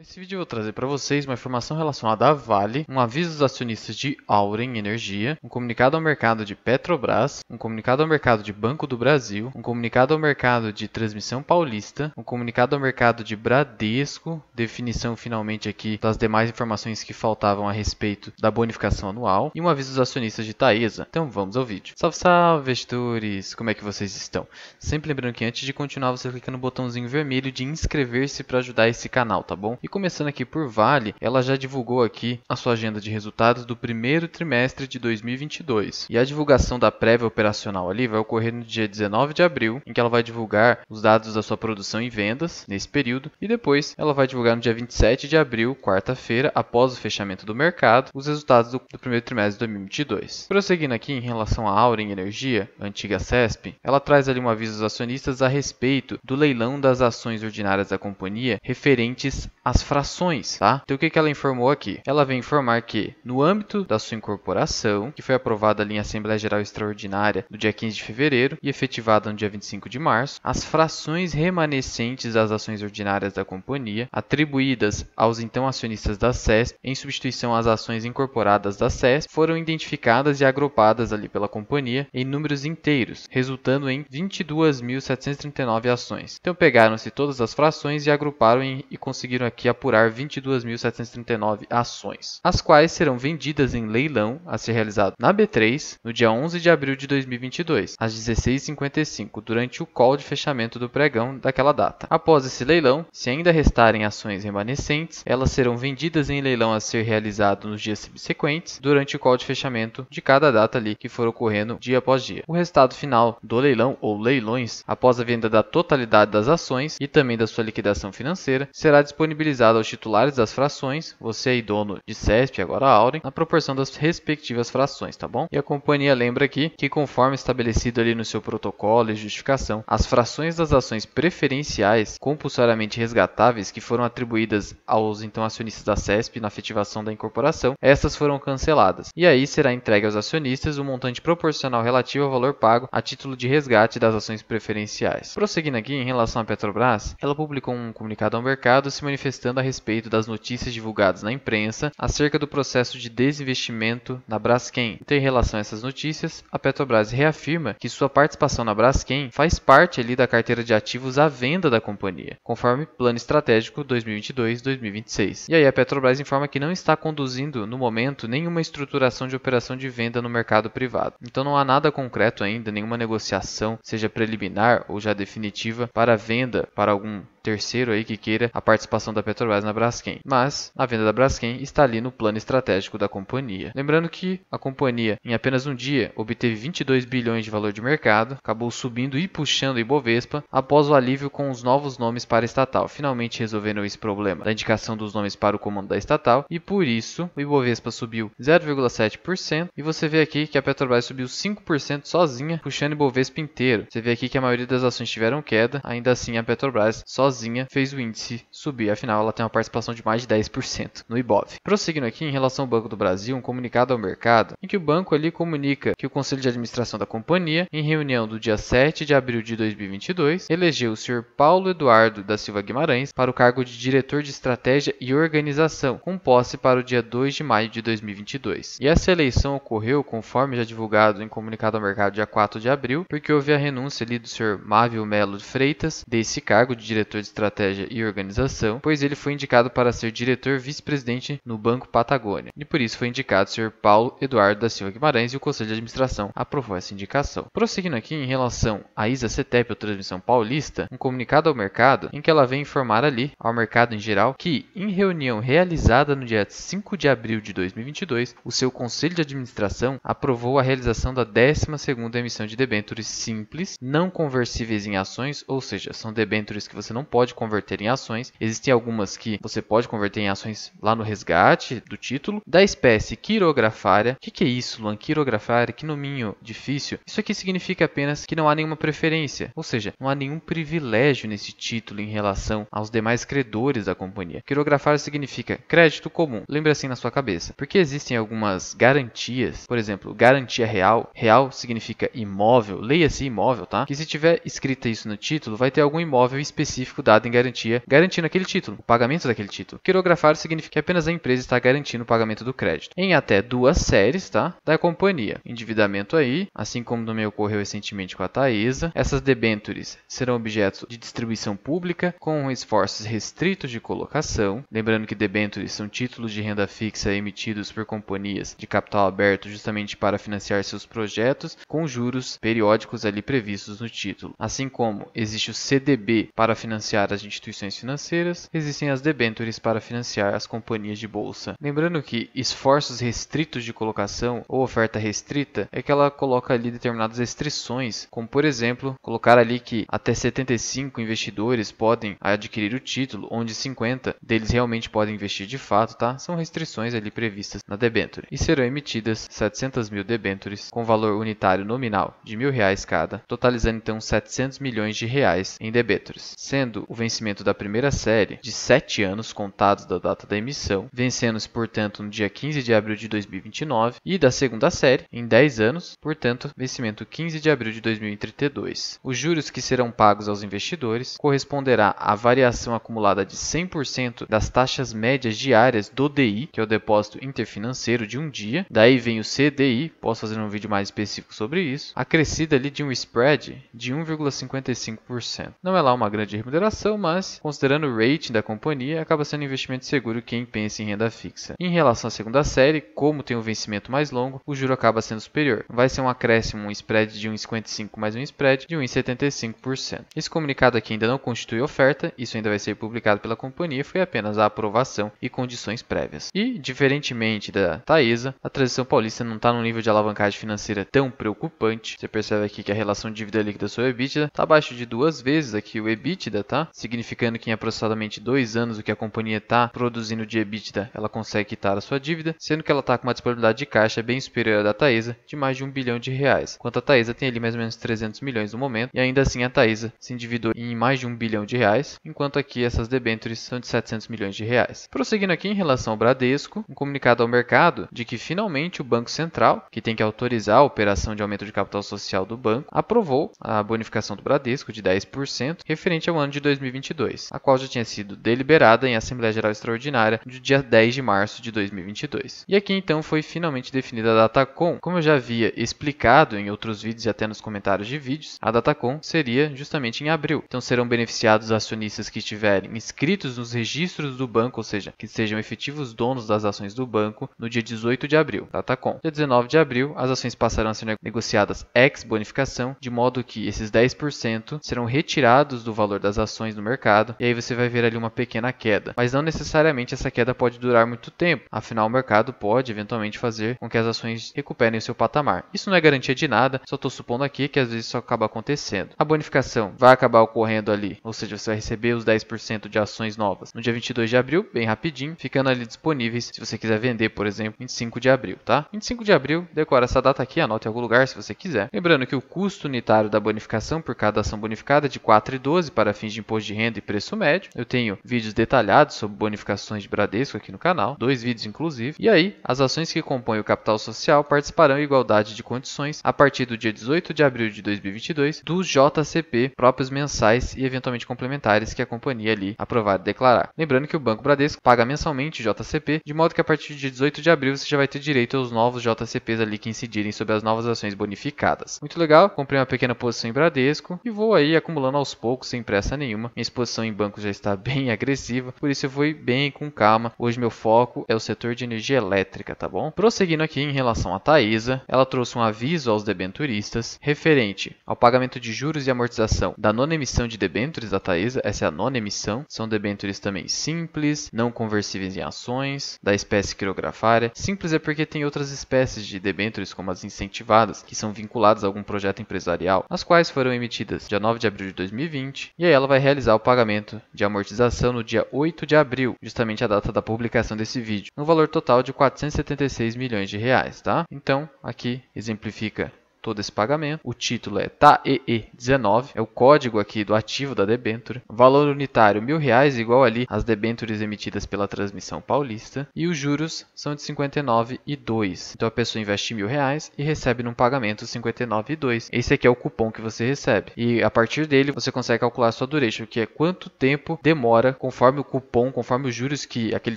Nesse vídeo eu vou trazer para vocês uma informação relacionada à Vale, um aviso dos acionistas de Auren Energia, um comunicado ao mercado de Petrobras, um comunicado ao mercado de Banco do Brasil, um comunicado ao mercado de Transmissão Paulista, um comunicado ao mercado de Bradesco, definição finalmente aqui das demais informações que faltavam a respeito da bonificação anual e um aviso dos acionistas de Taesa. Então vamos ao vídeo. Salve, salve, investidores, Como é que vocês estão? Sempre lembrando que antes de continuar você clica no botãozinho vermelho de inscrever-se para ajudar esse canal, tá bom? E começando aqui por Vale, ela já divulgou aqui a sua agenda de resultados do primeiro trimestre de 2022. E a divulgação da prévia operacional ali vai ocorrer no dia 19 de abril, em que ela vai divulgar os dados da sua produção e vendas nesse período, e depois ela vai divulgar no dia 27 de abril, quarta-feira, após o fechamento do mercado, os resultados do, do primeiro trimestre de 2022. Prosseguindo aqui em relação à em Energia, antiga CESP, ela traz ali um aviso aos acionistas a respeito do leilão das ações ordinárias da companhia referentes às as frações, tá? Então o que, que ela informou aqui? Ela vem informar que, no âmbito da sua incorporação, que foi aprovada ali em Assembleia Geral Extraordinária no dia 15 de fevereiro e efetivada no dia 25 de março, as frações remanescentes das ações ordinárias da companhia, atribuídas aos então acionistas da SES, em substituição às ações incorporadas da SES, foram identificadas e agrupadas ali pela companhia em números inteiros, resultando em 22.739 ações. Então pegaram-se todas as frações e agruparam em, e conseguiram aqui que apurar 22.739 ações, as quais serão vendidas em leilão a ser realizado na B3 no dia 11 de abril de 2022, às 16h55, durante o call de fechamento do pregão daquela data. Após esse leilão, se ainda restarem ações remanescentes, elas serão vendidas em leilão a ser realizado nos dias subsequentes, durante o call de fechamento de cada data ali que for ocorrendo dia após dia. O resultado final do leilão ou leilões, após a venda da totalidade das ações e também da sua liquidação financeira, será disponibilizado aos titulares das frações, você e dono de CESP, agora Auren, na proporção das respectivas frações, tá bom? E a companhia lembra aqui que, conforme estabelecido ali no seu protocolo e justificação, as frações das ações preferenciais compulsoriamente resgatáveis que foram atribuídas aos então acionistas da CESP na efetivação da incorporação, estas foram canceladas. E aí será entregue aos acionistas o um montante proporcional relativo ao valor pago a título de resgate das ações preferenciais. Prosseguindo aqui em relação à Petrobras, ela publicou um comunicado ao mercado se manifestando protestando a respeito das notícias divulgadas na imprensa acerca do processo de desinvestimento na Braskem. Em relação a essas notícias, a Petrobras reafirma que sua participação na Braskem faz parte ali da carteira de ativos à venda da companhia, conforme Plano Estratégico 2022-2026. E aí a Petrobras informa que não está conduzindo no momento nenhuma estruturação de operação de venda no mercado privado. Então não há nada concreto ainda, nenhuma negociação, seja preliminar ou já definitiva, para venda para algum terceiro aí que queira a participação da Petrobras na Braskem, mas a venda da Braskem está ali no plano estratégico da companhia. Lembrando que a companhia em apenas um dia obteve 22 bilhões de valor de mercado, acabou subindo e puxando o Ibovespa após o alívio com os novos nomes para a estatal, finalmente resolvendo esse problema da indicação dos nomes para o comando da estatal e por isso o Ibovespa subiu 0,7% e você vê aqui que a Petrobras subiu 5% sozinha, puxando o Ibovespa inteiro. Você vê aqui que a maioria das ações tiveram queda, ainda assim a Petrobras sozinha sozinha fez o índice subir, afinal ela tem uma participação de mais de 10% no Ibov. Prosseguindo aqui em relação ao Banco do Brasil, um comunicado ao mercado em que o banco ali comunica que o Conselho de Administração da companhia, em reunião do dia 7 de abril de 2022, elegeu o Sr. Paulo Eduardo da Silva Guimarães para o cargo de diretor de estratégia e organização, com posse para o dia 2 de maio de 2022. E essa eleição ocorreu, conforme já divulgado em comunicado ao mercado dia 4 de abril, porque houve a renúncia ali do Sr. Mávio Melo Freitas desse cargo de diretor de Estratégia e Organização, pois ele foi indicado para ser diretor vice-presidente no Banco Patagônia, e por isso foi indicado o Sr. Paulo Eduardo da Silva Guimarães e o Conselho de Administração aprovou essa indicação. Prosseguindo aqui em relação à ISA CETEP ou Transmissão Paulista, um comunicado ao mercado em que ela vem informar ali, ao mercado em geral, que em reunião realizada no dia 5 de abril de 2022, o seu Conselho de Administração aprovou a realização da 12ª emissão de debêntures simples, não conversíveis em ações, ou seja, são debêntures que você não pode converter em ações. Existem algumas que você pode converter em ações lá no resgate do título. Da espécie quirografária. O que, que, é isso, Luan? Quirografária? Que nominho difícil. Isso aqui significa apenas que não há nenhuma preferência, ou seja, não há nenhum privilégio nesse título em relação aos demais credores da companhia. Quirografária significa crédito comum. Lembra assim na sua cabeça. Porque existem algumas garantias, por exemplo, garantia real. Real significa imóvel. Leia-se imóvel, tá? Que se tiver escrita isso no título, vai ter algum imóvel específico dificuldade em garantia, garantindo aquele título, o pagamento daquele título. Quirografar significa que apenas a empresa está garantindo o pagamento do crédito. Em até duas séries, tá? Da companhia. Endividamento aí, assim como também ocorreu recentemente com a Taesa, essas debentures serão objeto de distribuição pública com esforços restritos de colocação. Lembrando que debentures são títulos de renda fixa emitidos por companhias de capital aberto justamente para financiar seus projetos com juros periódicos ali previstos no título. Assim como existe o CDB para financiar financiar as instituições financeiras, existem as debêntures para financiar as companhias de bolsa. Lembrando que esforços restritos de colocação ou oferta restrita é que ela coloca ali determinadas restrições, como por exemplo, colocar ali que até 75 investidores podem adquirir o título, onde 50 deles realmente podem investir de fato, tá? São restrições ali previstas na debenture. E serão emitidas 700 mil debentures com valor unitário nominal de mil reais cada, totalizando então 700 milhões de reais em debêntures, sendo o vencimento da primeira série de sete anos contados da data da emissão, vencendo-se, portanto, no dia 15 de abril de 2029, e da segunda série em 10 anos, portanto, vencimento 15 de abril de 2032. Os juros que serão pagos aos investidores corresponderá à variação acumulada de 100% das taxas médias diárias do DI, que é o depósito interfinanceiro de um dia. Daí vem o CDI, posso fazer um vídeo mais específico sobre isso, acrescida ali de um spread de 1,55%. Não é lá uma grande remuneração mas, considerando o rating da companhia, acaba sendo um investimento seguro quem pensa em renda fixa. Em relação à segunda série, como tem um vencimento mais longo, o juro acaba sendo superior. Vai ser um acréscimo, um spread de 1,55 mais um spread de 1,75%. Esse comunicado aqui ainda não constitui oferta, isso ainda vai ser publicado pela companhia, foi apenas a aprovação e condições prévias. E, diferentemente da Taesa, a transição paulista não está num nível de alavancagem financeira tão preocupante. Você percebe aqui que a relação dívida líquida sobre EBITDA está abaixo de duas vezes aqui o EBITDA, tá? significando que em aproximadamente dois anos o que a companhia está produzindo de EBITDA ela consegue quitar a sua dívida, sendo que ela está com uma disponibilidade de caixa bem superior à da Taesa, de mais de um bilhão de reais. Quanto a Taesa tem ali mais ou menos 300 milhões no momento, e ainda assim a Taesa se endividou em mais de um bilhão de reais, enquanto aqui essas debêntures são de 700 milhões de reais. Prosseguindo aqui em relação ao Bradesco, um comunicado ao mercado de que finalmente o Banco Central, que tem que autorizar a operação de aumento de capital social do banco, aprovou a bonificação do Bradesco de 10% referente ao ano de de 2022, a qual já tinha sido deliberada em Assembleia Geral Extraordinária no dia 10 de março de 2022. E aqui então foi finalmente definida a com, Como eu já havia explicado em outros vídeos e até nos comentários de vídeos, a com seria justamente em abril. Então serão beneficiados acionistas que estiverem inscritos nos registros do banco, ou seja, que sejam efetivos donos das ações do banco no dia 18 de abril, Datacom. Dia 19 de abril, as ações passarão a ser negociadas ex bonificação, de modo que esses 10% serão retirados do valor das ações ações no mercado, e aí você vai ver ali uma pequena queda. Mas não necessariamente essa queda pode durar muito tempo, afinal o mercado pode eventualmente fazer com que as ações recuperem o seu patamar. Isso não é garantia de nada, só estou supondo aqui que às vezes isso acaba acontecendo. A bonificação vai acabar ocorrendo ali, ou seja, você vai receber os 10% de ações novas no dia 22 de abril, bem rapidinho, ficando ali disponíveis se você quiser vender, por exemplo, 25 de abril, tá? 25 de abril, decora essa data aqui, anote em algum lugar se você quiser. Lembrando que o custo unitário da bonificação por cada ação bonificada é de 4,12 para fins de imposto de renda e preço médio. Eu tenho vídeos detalhados sobre bonificações de Bradesco aqui no canal, dois vídeos inclusive. E aí, as ações que compõem o capital social participarão em igualdade de condições a partir do dia 18 de abril de 2022 dos JCP próprios mensais e eventualmente complementares que a companhia ali aprovar e declarar. Lembrando que o Banco Bradesco paga mensalmente o JCP, de modo que a partir de 18 de abril você já vai ter direito aos novos JCPs ali que incidirem sobre as novas ações bonificadas. Muito legal, comprei uma pequena posição em Bradesco e vou aí acumulando aos poucos sem pressa nenhuma nenhuma. Minha exposição em banco já está bem agressiva, por isso eu fui bem com calma. Hoje meu foco é o setor de energia elétrica, tá bom? Prosseguindo aqui em relação à Taesa, ela trouxe um aviso aos debenturistas referente ao pagamento de juros e amortização da nona emissão de debentures da Taesa, essa é a nona emissão, são debentures também simples, não conversíveis em ações, da espécie quirografária. Simples é porque tem outras espécies de debentures como as incentivadas, que são vinculadas a algum projeto empresarial, as quais foram emitidas dia 9 de abril de 2020, e aí ela vai realizar o pagamento de amortização no dia 8 de abril, justamente a data da publicação desse vídeo, no valor total de 476 milhões de reais, tá? Então, aqui exemplifica todo esse pagamento. O título é TAEE19, é o código aqui do ativo da debenture. Valor unitário R$ 1.000, igual ali às debentures emitidas pela Transmissão Paulista. E os juros são de R$ 59,2. Então a pessoa investe R$ 1.000 e recebe num pagamento R$ 59,2. Esse aqui é o cupom que você recebe. E a partir dele você consegue calcular a sua duration, que é quanto tempo demora conforme o cupom, conforme os juros que aquele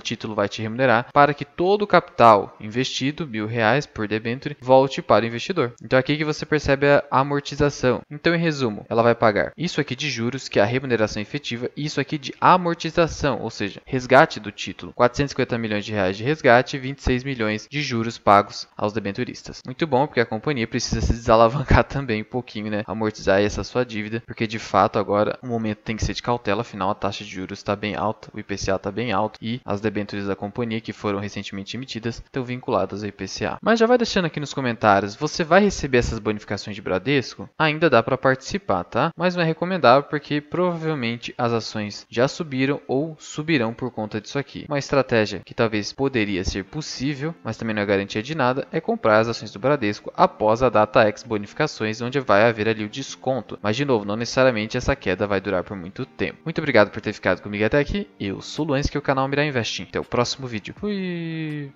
título vai te remunerar, para que todo o capital investido, R$ 1.000 por debenture, volte para o investidor. Então aqui aqui que você percebe a amortização. Então, em resumo, ela vai pagar isso aqui de juros, que é a remuneração efetiva, e isso aqui de amortização, ou seja, resgate do título. 450 milhões de reais de resgate e 26 milhões de juros pagos aos debenturistas. Muito bom, porque a companhia precisa se desalavancar também um pouquinho, né? Amortizar essa sua dívida, porque de fato agora o momento tem que ser de cautela, afinal a taxa de juros está bem alta, o IPCA está bem alto e as debêntures da companhia que foram recentemente emitidas estão vinculadas ao IPCA. Mas já vai deixando aqui nos comentários, você vai receber essas bonificações de Bradesco, ainda dá para participar, tá? Mas não é recomendável porque provavelmente as ações já subiram ou subirão por conta disso aqui. Uma estratégia que talvez poderia ser possível, mas também não é garantia de nada, é comprar as ações do Bradesco após a data ex bonificações, onde vai haver ali o desconto. Mas de novo, não necessariamente essa queda vai durar por muito tempo. Muito obrigado por ter ficado comigo até aqui. Eu sou o Luans, que é o canal Mirar Investing. Até o próximo vídeo. Fui!